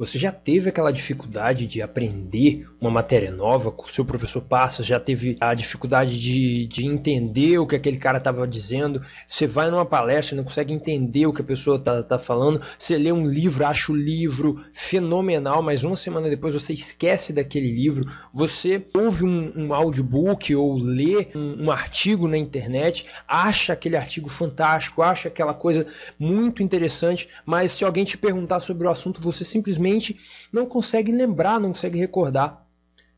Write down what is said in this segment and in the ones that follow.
Você já teve aquela dificuldade de aprender uma matéria nova que o seu professor passa? Já teve a dificuldade de, de entender o que aquele cara estava dizendo? Você vai numa palestra e não consegue entender o que a pessoa está tá falando? Você lê um livro, acha o livro fenomenal, mas uma semana depois você esquece daquele livro? Você ouve um, um audiobook ou lê um, um artigo na internet, acha aquele artigo fantástico, acha aquela coisa muito interessante, mas se alguém te perguntar sobre o assunto, você simplesmente não consegue lembrar, não consegue recordar.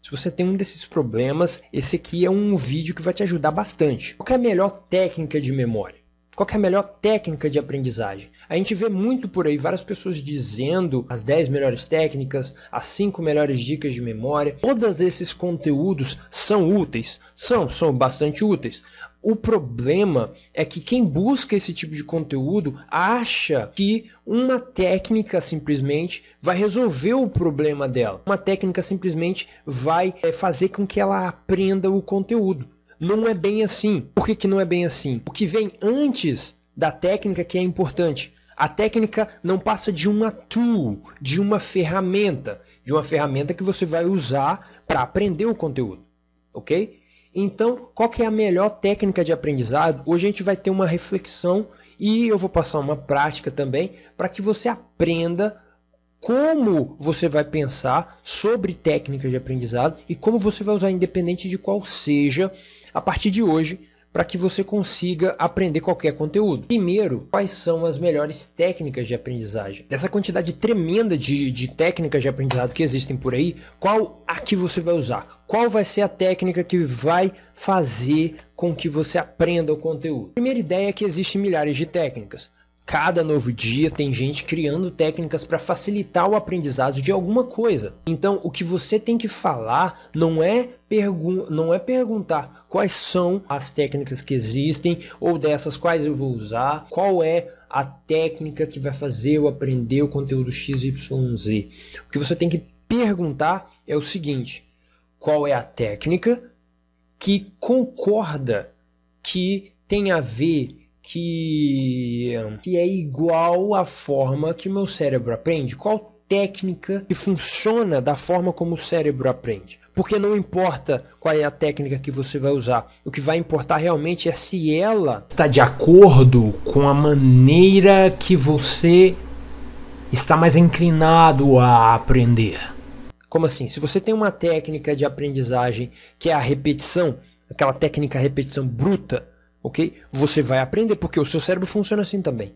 Se você tem um desses problemas, esse aqui é um vídeo que vai te ajudar bastante. Qual é a melhor técnica de memória? Qual é a melhor técnica de aprendizagem? A gente vê muito por aí várias pessoas dizendo as 10 melhores técnicas, as 5 melhores dicas de memória. Todos esses conteúdos são úteis, são, são bastante úteis. O problema é que quem busca esse tipo de conteúdo acha que uma técnica simplesmente vai resolver o problema dela. Uma técnica simplesmente vai eh, fazer com que ela aprenda o conteúdo. Não é bem assim. Por que, que não é bem assim? O que vem antes da técnica que é importante. A técnica não passa de uma tool, de uma ferramenta, de uma ferramenta que você vai usar para aprender o conteúdo, ok? Então, qual que é a melhor técnica de aprendizado? Hoje a gente vai ter uma reflexão e eu vou passar uma prática também para que você aprenda como você vai pensar sobre técnicas de aprendizado e como você vai usar, independente de qual seja, a partir de hoje, para que você consiga aprender qualquer conteúdo. Primeiro, quais são as melhores técnicas de aprendizagem? Dessa quantidade tremenda de, de técnicas de aprendizado que existem por aí, qual a que você vai usar? Qual vai ser a técnica que vai fazer com que você aprenda o conteúdo? Primeira ideia é que existem milhares de técnicas. Cada novo dia tem gente criando técnicas para facilitar o aprendizado de alguma coisa. Então, o que você tem que falar não é, não é perguntar quais são as técnicas que existem ou dessas quais eu vou usar, qual é a técnica que vai fazer eu aprender o conteúdo XYZ. O que você tem que perguntar é o seguinte: qual é a técnica que concorda que tem a ver que, que é igual à forma que o meu cérebro aprende? Qual técnica que funciona da forma como o cérebro aprende? Porque não importa qual é a técnica que você vai usar, o que vai importar realmente é se ela está de acordo com a maneira que você está mais inclinado a aprender. Como assim? Se você tem uma técnica de aprendizagem que é a repetição, aquela técnica repetição bruta, ok? Você vai aprender porque o seu cérebro funciona assim também,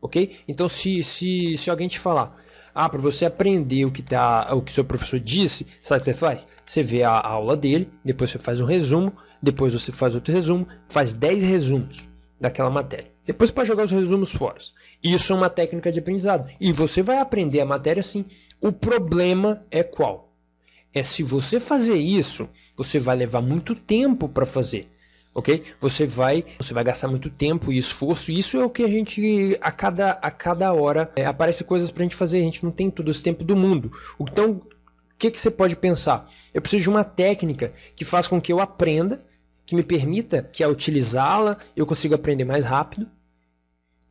ok? Então, se, se, se alguém te falar, ah, para você aprender o que tá, o que seu professor disse, sabe o que você faz? Você vê a, a aula dele, depois você faz um resumo, depois você faz outro resumo, faz 10 resumos daquela matéria. Depois para jogar os resumos fora. Isso é uma técnica de aprendizado e você vai aprender a matéria assim. O problema é qual? É se você fazer isso, você vai levar muito tempo para fazer ok? Você vai, você vai gastar muito tempo e esforço. E isso é o que a gente a cada, a cada hora é, aparece coisas para a gente fazer. A gente não tem todo esse tempo do mundo. Então, o que que você pode pensar? Eu preciso de uma técnica que faça com que eu aprenda, que me permita que a é utilizá-la eu consiga aprender mais rápido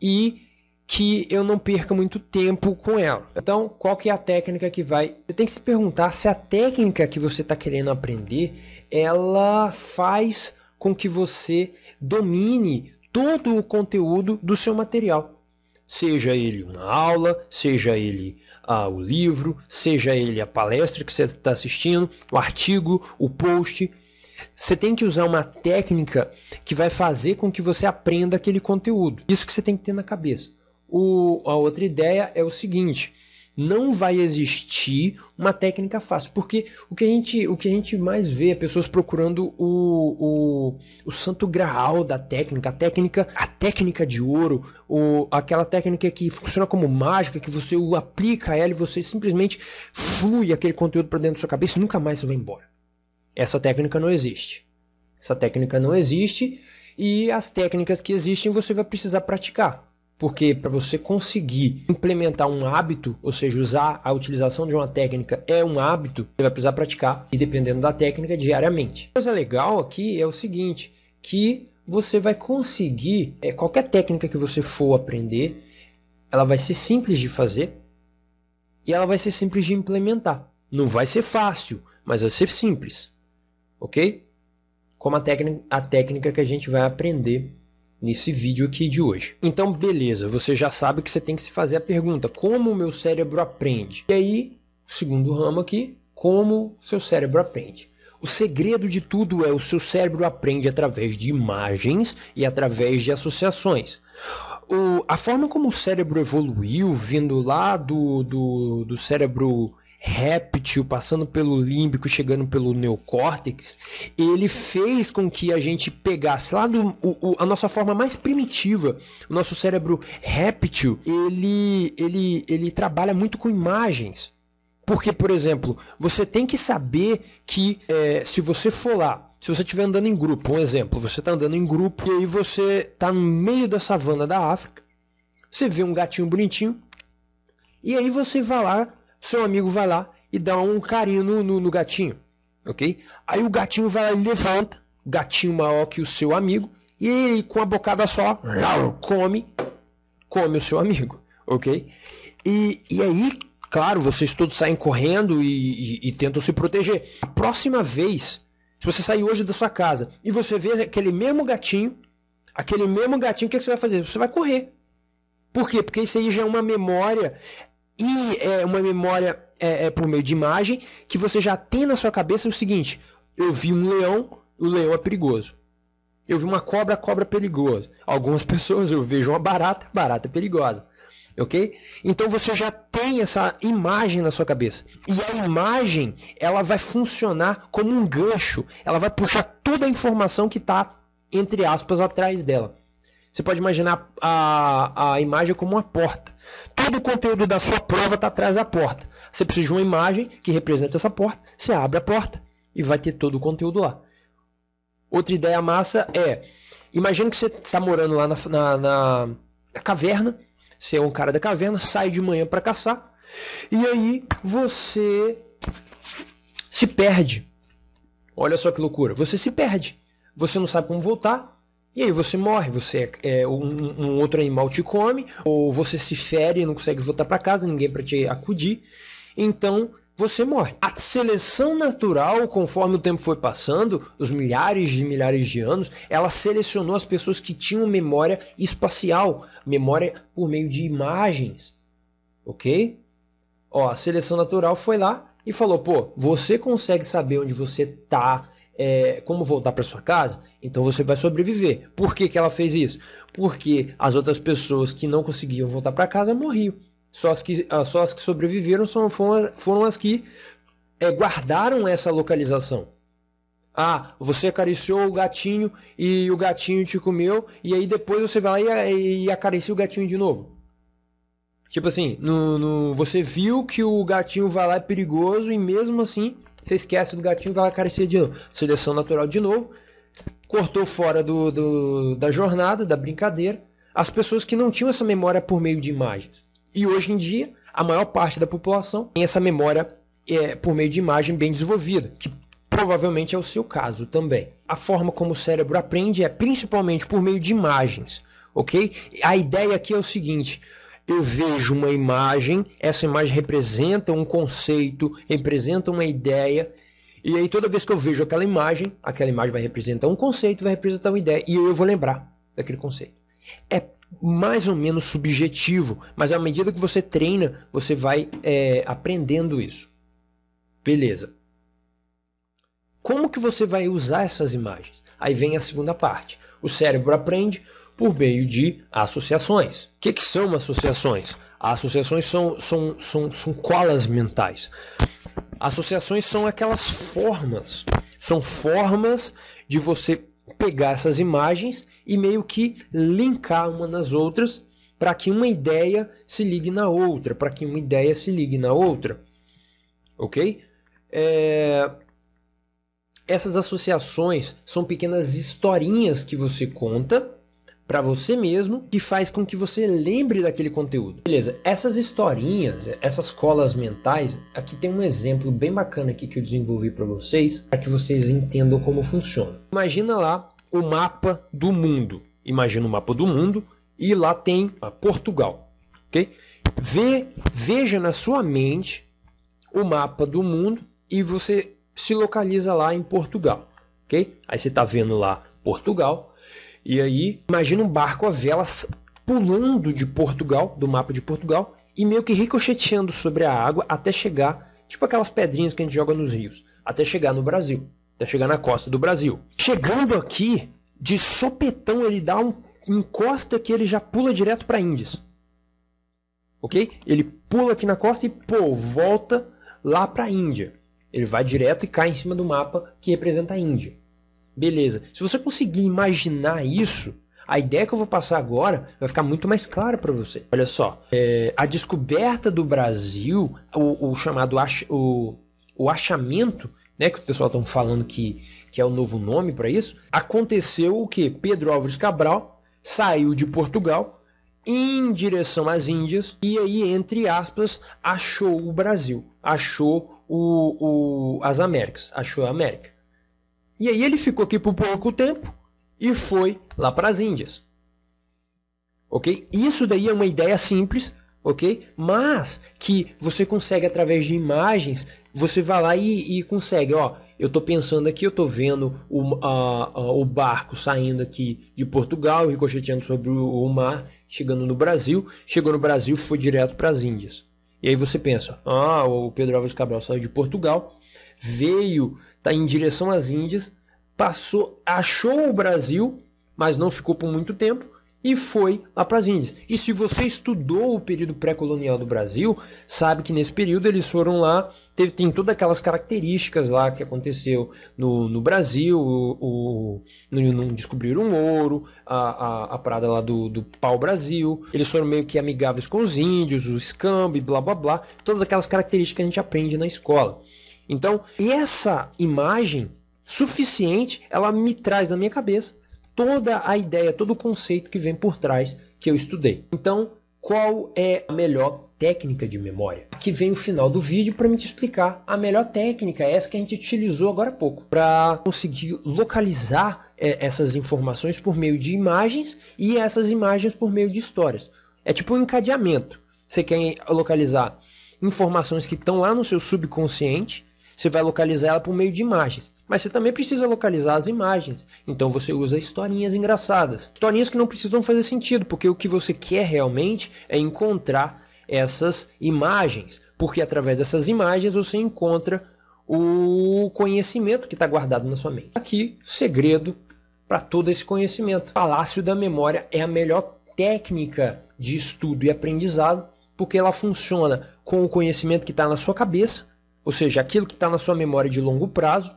e que eu não perca muito tempo com ela. Então, qual que é a técnica que vai? Você tem que se perguntar se a técnica que você está querendo aprender, ela faz com que você domine todo o conteúdo do seu material. Seja ele uma aula, seja ele ah, o livro, seja ele a palestra que você está assistindo, o artigo, o post. Você tem que usar uma técnica que vai fazer com que você aprenda aquele conteúdo. Isso que você tem que ter na cabeça. O, a outra ideia é o seguinte: não vai existir uma técnica fácil, porque o que a gente, o que a gente mais vê é pessoas procurando o, o, o santo graal da técnica, a técnica, a técnica de ouro, ou aquela técnica que funciona como mágica, que você aplica ela e você simplesmente flui aquele conteúdo para dentro da sua cabeça e nunca mais vai embora. Essa técnica não existe. Essa técnica não existe e as técnicas que existem você vai precisar praticar porque para você conseguir implementar um hábito, ou seja, usar a utilização de uma técnica é um hábito, você vai precisar praticar e dependendo da técnica diariamente. A coisa legal aqui é o seguinte, que você vai conseguir é, qualquer técnica que você for aprender, ela vai ser simples de fazer e ela vai ser simples de implementar. Não vai ser fácil, mas vai ser simples, ok? Como a a técnica que a gente vai aprender nesse vídeo aqui de hoje. Então, beleza, você já sabe que você tem que se fazer a pergunta: como o meu cérebro aprende? E aí, segundo ramo aqui, como seu cérebro aprende? O segredo de tudo é o seu cérebro aprende através de imagens e através de associações. O, a forma como o cérebro evoluiu, vindo lá do, do, do cérebro réptil, passando pelo límbico, chegando pelo neocórtex, ele fez com que a gente pegasse lá do, o, o, a nossa forma mais primitiva, o nosso cérebro réptil, ele, ele, ele trabalha muito com imagens. Porque, por exemplo, você tem que saber que é, se você for lá se você estiver andando em grupo, um exemplo, você está andando em grupo e aí você está no meio da savana da África, você vê um gatinho bonitinho e aí você vai lá seu amigo vai lá e dá um carinho no, no, no gatinho, ok? Aí o gatinho vai lá e levanta, gatinho maior que o seu amigo, e ele com a bocada só come, come o seu amigo, ok? E, e aí, claro, vocês todos saem correndo e, e, e tentam se proteger. A próxima vez, se você sair hoje da sua casa e você vê aquele mesmo gatinho, aquele mesmo gatinho, o que, é que você vai fazer? Você vai correr. Por quê? Porque isso aí já é uma memória e é, uma memória é, é, por meio de imagem que você já tem na sua cabeça o seguinte: eu vi um leão, o leão é perigoso. Eu vi uma cobra, cobra é perigosa. Algumas pessoas eu vejo uma barata, barata é perigosa. Ok? Então você já tem essa imagem na sua cabeça. E a imagem, ela vai funcionar como um gancho. Ela vai puxar toda a informação que está, entre aspas, atrás dela. Você pode imaginar a, a imagem como uma porta. Todo o conteúdo da sua prova está atrás da porta. Você precisa de uma imagem que represente essa porta. Você abre a porta e vai ter todo o conteúdo lá. Outra ideia massa é: imagina que você está morando lá na, na, na, na caverna. Você é um cara da caverna, sai de manhã para caçar. E aí você se perde. Olha só que loucura. Você se perde. Você não sabe como voltar. E aí você morre, você é, é um, um, outro animal te come, ou você se fere e não consegue voltar para casa, ninguém para te acudir. Então você morre. A seleção natural, conforme o tempo foi passando, os milhares e milhares de anos, ela selecionou as pessoas que tinham memória espacial, memória por meio de imagens. OK? Ó, a seleção natural foi lá e falou: "Pô, você consegue saber onde você tá, é, como voltar para sua casa, então você vai sobreviver. Por que, que ela fez isso? Porque as outras pessoas que não conseguiam voltar para casa morriam. Só as que, ah, só as que sobreviveram são, foram, foram as que é, guardaram essa localização. Ah, você acariciou o gatinho e o gatinho te comeu, e aí depois você vai lá e, e acaricia o gatinho de novo. Tipo assim, no, no, você viu que o gatinho vai lá é perigoso e mesmo assim você esquece do gatinho, vai lá carecer de novo. Seleção natural de novo. Cortou fora do, do, da jornada, da brincadeira, as pessoas que não tinham essa memória por meio de imagens. E hoje em dia, a maior parte da população tem essa memória é, por meio de imagem bem desenvolvida, que provavelmente é o seu caso também. A forma como o cérebro aprende é principalmente por meio de imagens, ok? A ideia aqui é o seguinte: eu vejo uma imagem, essa imagem representa um conceito, representa uma ideia, e aí toda vez que eu vejo aquela imagem, aquela imagem vai representar um conceito, vai representar uma ideia, e eu vou lembrar daquele conceito. É mais ou menos subjetivo, mas à medida que você treina, você vai é, aprendendo isso. Beleza. Como que você vai usar essas imagens? Aí vem a segunda parte. O cérebro aprende por meio de associações. O que, que são associações? Associações são, são, são, são colas mentais. Associações são aquelas formas, são formas de você pegar essas imagens e meio que linkar uma nas outras para que uma ideia se ligue na outra, para que uma ideia se ligue na outra. Ok? É... Essas associações são pequenas historinhas que você conta para você mesmo que faz com que você lembre daquele conteúdo. Beleza, essas historinhas, essas colas mentais, aqui tem um exemplo bem bacana aqui que eu desenvolvi para vocês, para que vocês entendam como funciona. Imagina lá o mapa do mundo. Imagina o mapa do mundo e lá tem ah, Portugal, ok? Vê, veja na sua mente o mapa do mundo e você se localiza lá em Portugal, ok? Aí você está vendo lá Portugal, e aí, imagina um barco a velas pulando de Portugal, do mapa de Portugal, e meio que ricocheteando sobre a água até chegar, tipo aquelas pedrinhas que a gente joga nos rios, até chegar no Brasil, até chegar na costa do Brasil. Chegando aqui, de sopetão ele dá um encosta que ele já pula direto para Índias. OK? Ele pula aqui na costa e pô, volta lá para a Índia. Ele vai direto e cai em cima do mapa que representa a Índia. Beleza. Se você conseguir imaginar isso, a ideia que eu vou passar agora vai ficar muito mais clara para você. Olha só, é, a descoberta do Brasil, o, o chamado ach, o, o achamento, né, que o pessoal estão falando que, que é o novo nome para isso, aconteceu o que? Pedro Álvares Cabral saiu de Portugal em direção às Índias e aí, entre aspas, achou o Brasil, achou o, o, as Américas, achou a América. E aí ele ficou aqui por pouco tempo e foi lá para as Índias. Ok? Isso daí é uma ideia simples, ok? Mas que você consegue através de imagens, você vai lá e, e consegue, ó, eu estou pensando aqui, eu estou vendo o, a, a, o, barco saindo aqui de Portugal, ricocheteando sobre o, o, mar, chegando no Brasil, chegou no Brasil, foi direto para as Índias. E aí você pensa, ah, o Pedro Álvares Cabral saiu de Portugal, veio tá, em direção às Índias, passou, achou o Brasil, mas não ficou por muito tempo e foi lá para as Índias. E se você estudou o período pré-colonial do Brasil, sabe que nesse período eles foram lá, teve, tem todas aquelas características lá que aconteceu no, no Brasil, o, não descobriram o ouro, a, a, a parada lá do, do pau-brasil, eles foram meio que amigáveis com os índios, o escambo e blá blá blá, todas aquelas características que a gente aprende na escola. Então, essa imagem suficiente, ela me traz na minha cabeça toda a ideia, todo o conceito que vem por trás que eu estudei. Então, qual é a melhor técnica de memória? Aqui vem o final do vídeo para me te explicar a melhor técnica, essa que a gente utilizou agora há pouco, para conseguir localizar é, essas informações por meio de imagens e essas imagens por meio de histórias. É tipo um encadeamento. Você quer localizar informações que estão lá no seu subconsciente você vai localizar ela por meio de imagens, mas você também precisa localizar as imagens. Então você usa historinhas engraçadas, historinhas que não precisam fazer sentido, porque o que você quer realmente é encontrar essas imagens, porque através dessas imagens você encontra o conhecimento que está guardado na sua mente. Aqui, segredo para todo esse conhecimento. Palácio da memória é a melhor técnica de estudo e aprendizado, porque ela funciona com o conhecimento que está na sua cabeça ou seja, aquilo que está na sua memória de longo prazo,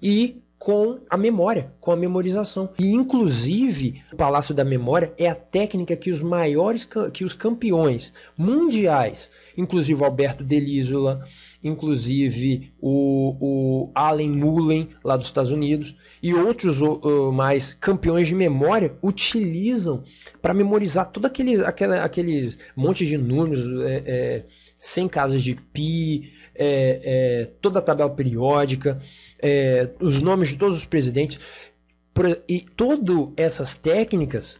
e com a memória, com a memorização. E inclusive, o Palácio da Memória é a técnica que os maiores que os campeões mundiais, inclusive o Alberto Delisola, inclusive o, o Allen Mullen lá dos Estados Unidos e outros uh, mais campeões de memória utilizam para memorizar todo aquele, aquele, aquele monte de números, é, é, 100 casas de pi, é, é, toda a tabela periódica é, os nomes de todos os presidentes. E todas essas técnicas,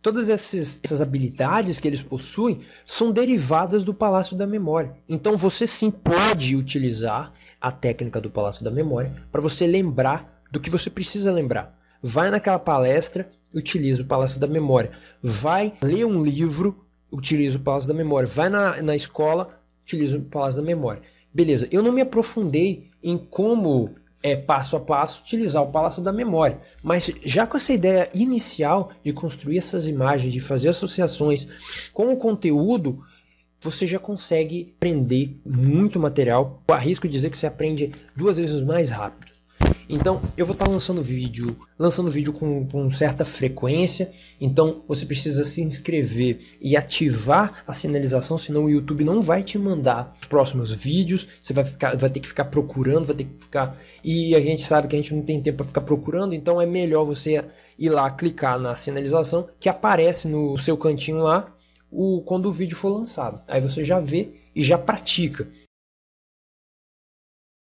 todas essas, essas habilidades que eles possuem, são derivadas do Palácio da Memória. Então você sim pode utilizar a técnica do Palácio da Memória para você lembrar do que você precisa lembrar. Vai naquela palestra, utiliza o Palácio da Memória. Vai ler um livro, utiliza o Palácio da Memória. Vai na, na escola, utiliza o Palácio da Memória. Beleza, eu não me aprofundei em como é, passo a passo, utilizar o Palácio da Memória. Mas já com essa ideia inicial de construir essas imagens, de fazer associações com o conteúdo, você já consegue aprender muito material. Eu arrisco dizer que você aprende duas vezes mais rápido. Então eu vou estar tá lançando vídeo, lançando vídeo com, com certa frequência. Então você precisa se inscrever e ativar a sinalização, senão o YouTube não vai te mandar os próximos vídeos. Você vai ficar, vai ter que ficar procurando, vai ter que ficar. E a gente sabe que a gente não tem tempo para ficar procurando, então é melhor você ir lá clicar na sinalização que aparece no seu cantinho lá o quando o vídeo for lançado. Aí você já vê e já pratica.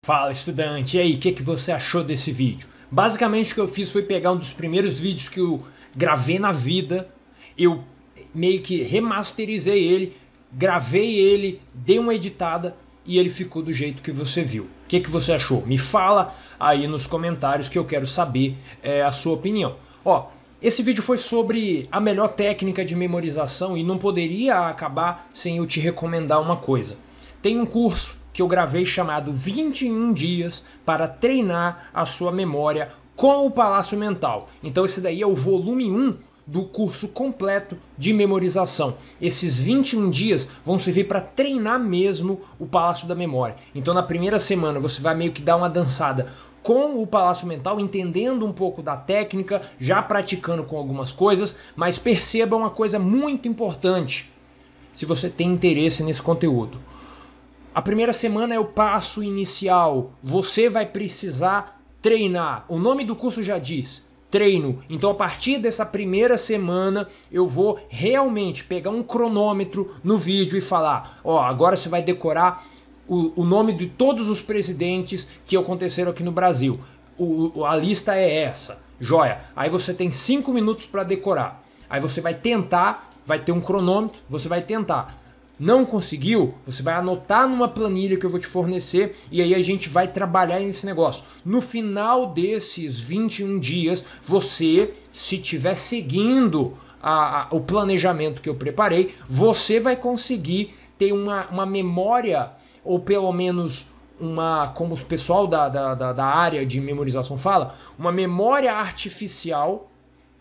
Fala estudante, e aí, o que, que você achou desse vídeo? Basicamente o que eu fiz foi pegar um dos primeiros vídeos que eu gravei na vida, eu meio que remasterizei ele, gravei ele, dei uma editada e ele ficou do jeito que você viu. O que, que você achou? Me fala aí nos comentários que eu quero saber é, a sua opinião. Ó, esse vídeo foi sobre a melhor técnica de memorização e não poderia acabar sem eu te recomendar uma coisa. Tem um curso que eu gravei chamado 21 dias para treinar a sua memória com o Palácio Mental. Então esse daí é o volume 1 do curso completo de memorização. Esses 21 dias vão servir para treinar mesmo o Palácio da Memória. Então na primeira semana você vai meio que dar uma dançada com o Palácio Mental, entendendo um pouco da técnica, já praticando com algumas coisas, mas perceba uma coisa muito importante se você tem interesse nesse conteúdo. A primeira semana é o passo inicial. Você vai precisar treinar. O nome do curso já diz: treino. Então, a partir dessa primeira semana, eu vou realmente pegar um cronômetro no vídeo e falar: ó, agora você vai decorar o, o nome de todos os presidentes que aconteceram aqui no Brasil. O, a lista é essa, joia. Aí você tem cinco minutos para decorar. Aí você vai tentar, vai ter um cronômetro, você vai tentar. Não conseguiu? Você vai anotar numa planilha que eu vou te fornecer e aí a gente vai trabalhar nesse negócio. No final desses 21 dias, você, se tiver seguindo a, a, o planejamento que eu preparei, você vai conseguir ter uma, uma memória ou pelo menos uma, como o pessoal da, da, da, da área de memorização fala, uma memória artificial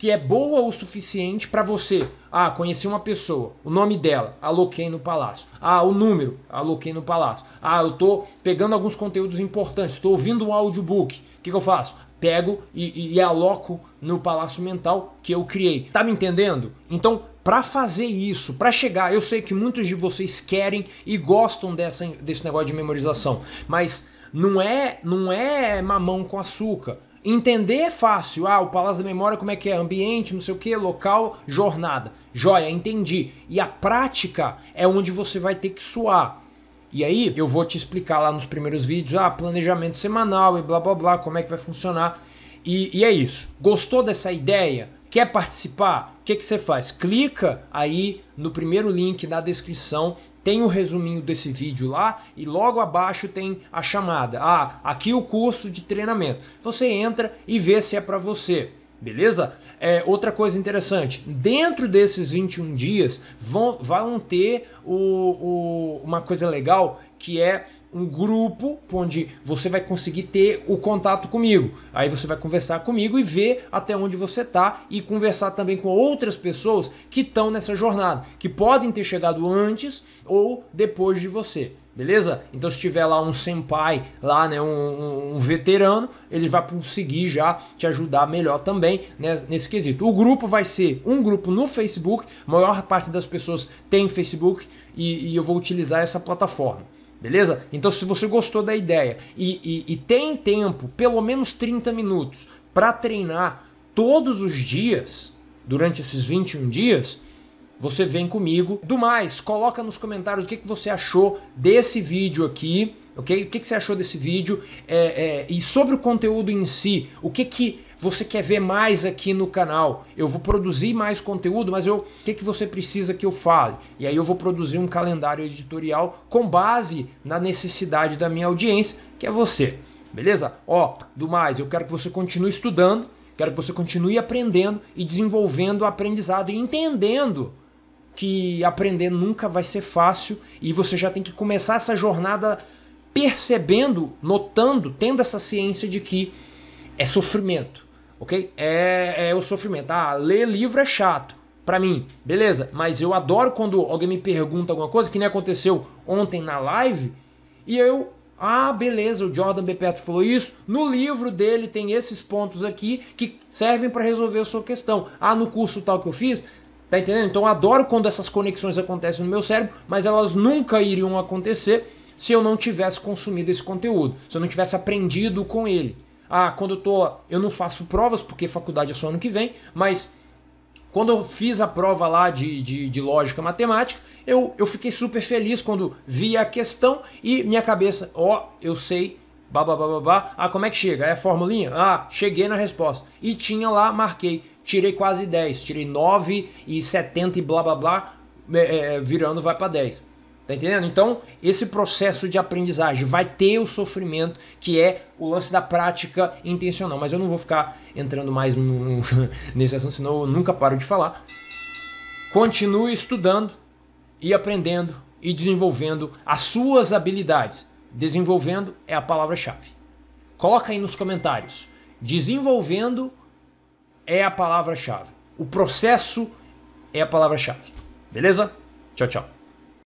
que é boa o suficiente para você. Ah, conheci uma pessoa, o nome dela, aloquei no palácio. Ah, o número, aloquei no palácio. Ah, eu tô pegando alguns conteúdos importantes, estou ouvindo um audiobook. O que, que eu faço? Pego e, e aloco no palácio mental que eu criei. Tá me entendendo? Então, para fazer isso, para chegar, eu sei que muitos de vocês querem e gostam dessa, desse negócio de memorização, mas não é, não é mamão com açúcar Entender é fácil. Ah, o Palácio da Memória, como é que é? Ambiente, não sei o que, local, jornada. Joia, entendi. E a prática é onde você vai ter que suar. E aí eu vou te explicar lá nos primeiros vídeos, ah, planejamento semanal e blá blá blá, como é que vai funcionar. E, e é isso. Gostou dessa ideia? Quer participar? O que, que você faz? Clica aí no primeiro link na descrição tem o um resuminho desse vídeo lá e logo abaixo tem a chamada. Ah, aqui o curso de treinamento. Você entra e vê se é para você. Beleza? É, outra coisa interessante, dentro desses 21 dias vão, vão ter o, o, uma coisa legal que é um grupo onde você vai conseguir ter o contato comigo. Aí você vai conversar comigo e ver até onde você está e conversar também com outras pessoas que estão nessa jornada, que podem ter chegado antes ou depois de você. Beleza? Então se tiver lá um senpai, lá, né, um, um, veterano, ele vai conseguir já te ajudar melhor também né, nesse quesito. O grupo vai ser um grupo no Facebook, a maior parte das pessoas tem Facebook e, e eu vou utilizar essa plataforma. Beleza? Então, se você gostou da ideia e, e, e tem tempo, pelo menos 30 minutos, para treinar todos os dias, durante esses 21 dias, você vem comigo. Do mais, coloca nos comentários o que, que você achou desse vídeo aqui, ok? O que, que você achou desse vídeo é, é, e sobre o conteúdo em si, o que que você quer ver mais aqui no canal? Eu vou produzir mais conteúdo, mas eu, o que, que você precisa que eu fale? E aí eu vou produzir um calendário editorial com base na necessidade da minha audiência, que é você. Beleza? Ó, do mais, eu quero que você continue estudando, quero que você continue aprendendo e desenvolvendo o aprendizado e entendendo que aprender nunca vai ser fácil e você já tem que começar essa jornada percebendo, notando, tendo essa ciência de que é sofrimento, ok? É, é o sofrimento. Ah, ler livro é chato para mim, beleza? Mas eu adoro quando alguém me pergunta alguma coisa, que nem aconteceu ontem na live, e eu ah, beleza, o Jordan B. Petro falou isso. No livro dele tem esses pontos aqui que servem para resolver a sua questão. Ah, no curso tal que eu fiz. Tá entendendo? Então eu adoro quando essas conexões acontecem no meu cérebro, mas elas nunca iriam acontecer se eu não tivesse consumido esse conteúdo, se eu não tivesse aprendido com ele. Ah, quando eu tô, eu não faço provas porque faculdade é só ano que vem, mas quando eu fiz a prova lá de, de, de, lógica matemática, eu, eu fiquei super feliz quando vi a questão e minha cabeça, ó, oh, eu sei, babá, ah, como é que chega? É a formulinha? Ah, cheguei na resposta. E tinha lá, marquei, tirei quase 10, tirei 9 e 70 e blá blá blá, é, é virando vai para 10. Tá entendendo? Então, esse processo de aprendizagem vai ter o sofrimento, que é o lance da prática intencional. Mas eu não vou ficar entrando mais no, nesse assunto, senão eu nunca paro de falar. Continue estudando e aprendendo e desenvolvendo as suas habilidades. Desenvolvendo é a palavra-chave. Coloca aí nos comentários. Desenvolvendo é a palavra-chave. O processo é a palavra-chave. Beleza? Tchau, tchau.